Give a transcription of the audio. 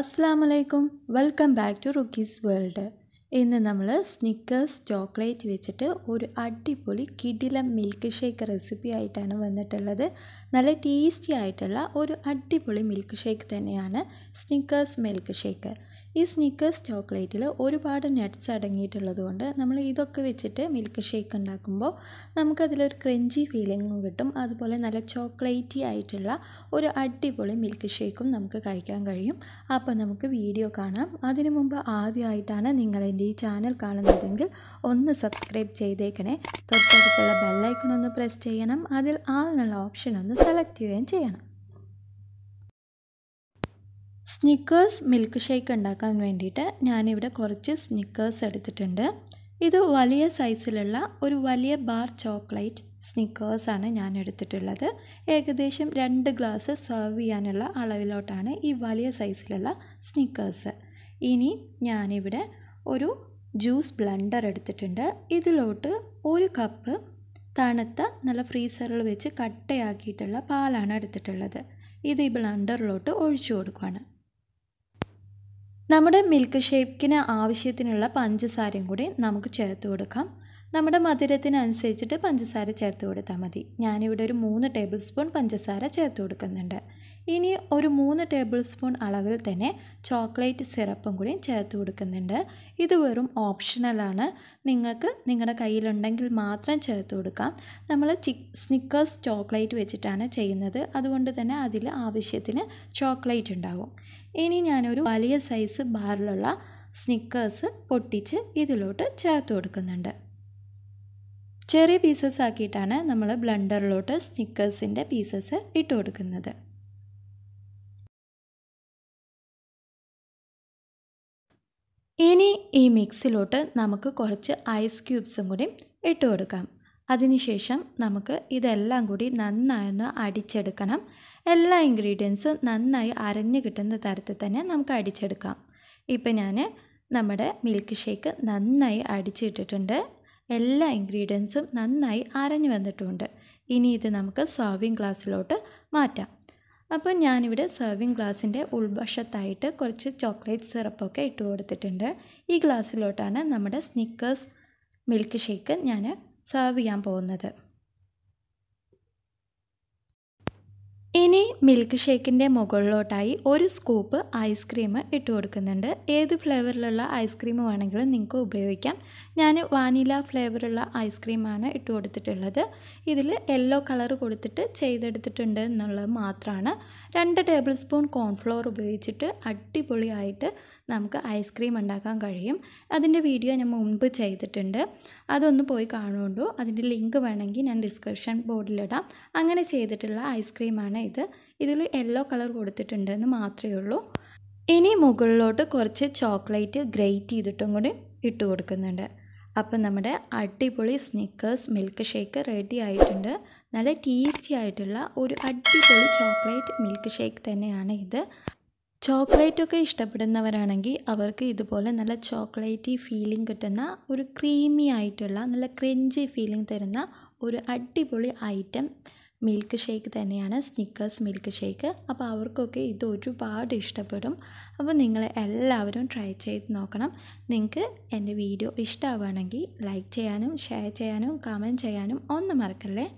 അസ്സാമലൈക്കും welcome back to Rukki's world ഇന്ന് നമ്മൾ സ്നിക്കേഴ്സ് ചോക്ലേറ്റ് വെച്ചിട്ട് ഒരു അടിപൊളി കിടിലം മിൽക്ക് ഷേക്ക് റെസിപ്പി ആയിട്ടാണ് വന്നിട്ടുള്ളത് നല്ല ടേസ്റ്റി ആയിട്ടുള്ള ഒരു അടിപൊളി മിൽക്ക് ഷേക്ക് തന്നെയാണ് സ്നിക്കേഴ്സ് മിൽക്ക് ഷേക്ക് ഈ സ്നിക്കേഴ്സ് ചോക്ലേറ്റിൽ ഒരുപാട് നട്ട്സ് അടങ്ങിയിട്ടുള്ളത് കൊണ്ട് നമ്മൾ ഇതൊക്കെ വെച്ചിട്ട് മിൽക്ക് ഷേക്ക് ഉണ്ടാക്കുമ്പോൾ നമുക്കതിലൊരു ക്രഞ്ചി ഫീലിങ്ങും കിട്ടും അതുപോലെ നല്ല ചോക്ലേറ്റി ആയിട്ടുള്ള ഒരു അടിപൊളി മിൽക്ക് ഷേക്കും നമുക്ക് കഴിക്കാൻ കഴിയും അപ്പോൾ നമുക്ക് വീഡിയോ കാണാം അതിനു മുമ്പ് ആദ്യമായിട്ടാണ് നിങ്ങൾ ഈ ചാനൽ കാണുന്നതെങ്കിൽ ഒന്ന് സബ്സ്ക്രൈബ് ചെയ്തേക്കണേ തൊട്ടടുത്തുള്ള ബെല്ലൈക്കൺ ഒന്ന് പ്രസ് ചെയ്യണം അതിൽ ആൾ എന്നുള്ള ഓപ്ഷൻ ഒന്ന് സെലക്ട് ചെയ്യുകയും ചെയ്യണം സ്നിക്കേഴ്സ് മിൽക്ക് ഷേക്ക് ഉണ്ടാക്കാൻ വേണ്ടിയിട്ട് ഞാനിവിടെ കുറച്ച് സ്നിക്കേഴ്സ് എടുത്തിട്ടുണ്ട് ഇത് വലിയ സൈസിലുള്ള ഒരു വലിയ ബാർ ചോക്ലേറ്റ് സ്നിക്കേഴ്സാണ് ഞാൻ എടുത്തിട്ടുള്ളത് ഏകദേശം രണ്ട് ഗ്ലാസ് സെർവ് ചെയ്യാനുള്ള അളവിലോട്ടാണ് ഈ വലിയ സൈസിലുള്ള സ്നിക്കേഴ്സ് ഇനി ഞാനിവിടെ ഒരു ജ്യൂസ് ബ്ലണ്ടർ എടുത്തിട്ടുണ്ട് ഇതിലോട്ട് ഒരു കപ്പ് തണുത്ത നല്ല ഫ്രീസറിൽ വെച്ച് കട്ടയാക്കിയിട്ടുള്ള പാലാണ് എടുത്തിട്ടുള്ളത് ഇത് ഈ ബ്ലണ്ടറിലോട്ട് ഒഴിച്ചു കൊടുക്കുകയാണ് നമ്മുടെ മിൽക്ക് ഷേക്കിന് ആവശ്യത്തിനുള്ള പഞ്ചസാരയും കൂടി നമുക്ക് ചേർത്ത് കൊടുക്കാം നമ്മുടെ മധുരത്തിനനുസരിച്ചിട്ട് പഞ്ചസാര ചേർത്ത് കൊടുത്താൽ മതി ഞാനിവിടെ ഒരു മൂന്ന് ടേബിൾ സ്പൂൺ പഞ്ചസാര ചേർത്ത് കൊടുക്കുന്നുണ്ട് ഇനി ഒരു മൂന്ന് ടേബിൾ സ്പൂൺ അളവിൽ തന്നെ ചോക്ലേറ്റ് സിറപ്പും കൂടി ചേർത്ത് കൊടുക്കുന്നുണ്ട് ഇത് വെറും ഓപ്ഷണലാണ് നിങ്ങൾക്ക് നിങ്ങളുടെ കയ്യിലുണ്ടെങ്കിൽ മാത്രം ചേർത്ത് കൊടുക്കാം നമ്മൾ ചി സ്നിക്കേഴ്സ് ചോക്ലേറ്റ് വെച്ചിട്ടാണ് ചെയ്യുന്നത് അതുകൊണ്ട് തന്നെ അതിൽ ആവശ്യത്തിന് ചോക്ലേറ്റ് ഉണ്ടാകും ഇനി ഞാനൊരു വലിയ സൈസ് ബാറിലുള്ള സ്നിക്കേഴ്സ് പൊട്ടിച്ച് ഇതിലോട്ട് ചേർത്ത് കൊടുക്കുന്നുണ്ട് ചെറിയ പീസസ് ആക്കിയിട്ടാണ് നമ്മൾ ബ്ലണ്ടറിലോട്ട് സ്നിക്കേഴ്സിൻ്റെ പീസസ് ഇട്ട് കൊടുക്കുന്നത് ഇനി ഈ മിക്സിലോട്ട് നമുക്ക് കുറച്ച് ഐസ് ക്യൂബ്സും കൂടി ഇട്ട് കൊടുക്കാം അതിനുശേഷം നമുക്ക് ഇതെല്ലാം കൂടി നന്നായി ഒന്ന് അടിച്ചെടുക്കണം എല്ലാ ഇൻഗ്രീഡിയൻസും നന്നായി അരഞ്ഞു കിട്ടുന്ന തരത്തിൽ തന്നെ നമുക്ക് അടിച്ചെടുക്കാം ഇപ്പം ഞാൻ നമ്മുടെ മിൽക്ക് ഷേക്ക് നന്നായി അടിച്ചിട്ടിട്ടുണ്ട് എല്ലാ ഇൻഗ്രീഡിയൻസും നന്നായി അരഞ്ഞു വന്നിട്ടുണ്ട് ഇനി ഇത് നമുക്ക് സെർവിങ് ഗ്ലാസ്സിലോട്ട് മാറ്റാം അപ്പോൾ ഞാനിവിടെ സെർവിങ് ഗ്ലാസ്സിൻ്റെ ഉൾവശത്തായിട്ട് കുറച്ച് ചോക്ലേറ്റ് സിറപ്പൊക്കെ ഇട്ട് കൊടുത്തിട്ടുണ്ട് ഈ ഗ്ലാസ്സിലോട്ടാണ് നമ്മുടെ സ്നിക്കേഴ്സ് മിൽക്ക് ഷേക്ക് ഞാൻ സെർവ് ചെയ്യാൻ പോകുന്നത് ഇനി മിൽക്ക് ഷേക്കിൻ്റെ മുകളിലോട്ടായി ഒരു സ്കൂപ്പ് ഐസ്ക്രീം ഇട്ട് കൊടുക്കുന്നുണ്ട് ഏത് ഫ്ലേവറിലുള്ള ഐസ്ക്രീം വേണമെങ്കിലും നിങ്ങൾക്ക് ഉപയോഗിക്കാം ഞാൻ വാനില ഫ്ലേവറുള്ള ഐസ്ക്രീമാണ് ഇട്ട് കൊടുത്തിട്ടുള്ളത് ഇതിൽ യെല്ലോ കളർ കൊടുത്തിട്ട് ചെയ്തെടുത്തിട്ടുണ്ട് എന്നുള്ളത് മാത്രമാണ് രണ്ട് ടേബിൾ സ്പൂൺ കോൺഫ്ലോർ ഉപയോഗിച്ചിട്ട് അടിപൊളിയായിട്ട് നമുക്ക് ഐസ്ക്രീം ഉണ്ടാക്കാൻ കഴിയും അതിൻ്റെ വീഡിയോ ഞാൻ മുൻപ് ചെയ്തിട്ടുണ്ട് അതൊന്ന് പോയി കാണുകൊണ്ടു അതിൻ്റെ ലിങ്ക് വേണമെങ്കിൽ ഞാൻ ഡിസ്ക്രിപ്ഷൻ ബോർഡിലിടാം അങ്ങനെ ചെയ്തിട്ടുള്ള ഐസ്ക്രീമാണ് ഇത് ഇതിൽ യെല്ലോ കളർ കൊടുത്തിട്ടുണ്ടെന്ന് മാത്രമേ ഉള്ളൂ ഇനി മുകളിലോട്ട് കുറച്ച് ചോക്ലേറ്റ് ഗ്രേറ്റ് ചെയ്തിട്ടും കൂടി ഇട്ട് കൊടുക്കുന്നുണ്ട് അപ്പം നമ്മുടെ അടിപൊളി സ്നിക്കേഴ്സ് മിൽക്ക് ഷേക്ക് റെഡി ആയിട്ടുണ്ട് നല്ല ടേസ്റ്റി ആയിട്ടുള്ള ഒരു അടിപൊളി ചോക്ലേറ്റ് മിൽക്ക് ഷേക്ക് തന്നെയാണ് ഇത് ചോക്ലേറ്റൊക്കെ ഇഷ്ടപ്പെടുന്നവരാണെങ്കിൽ അവർക്ക് ഇതുപോലെ നല്ല ചോക്ലേറ്റി ഫീലിംഗ് കിട്ടുന്ന ഒരു ക്രീമി ആയിട്ടുള്ള നല്ല ക്രഞ്ചി ഫീലിംഗ് തരുന്ന ഒരു അടിപൊളി ഐറ്റം മിൽക്ക് ഷേക്ക് തന്നെയാണ് സ്നിക്കേഴ്സ് മിൽക്ക് ഷേക്ക് അപ്പോൾ അവർക്കൊക്കെ ഇത് ഒരുപാട് ഇഷ്ടപ്പെടും അപ്പോൾ നിങ്ങൾ എല്ലാവരും ട്രൈ ചെയ്ത് നോക്കണം നിങ്ങൾക്ക് എൻ്റെ വീഡിയോ ഇഷ്ടമാവുകയാണെങ്കിൽ ലൈക്ക് ചെയ്യാനും ഷെയർ ചെയ്യാനും കമൻറ്റ് ചെയ്യാനും ഒന്നും മറക്കല്ലേ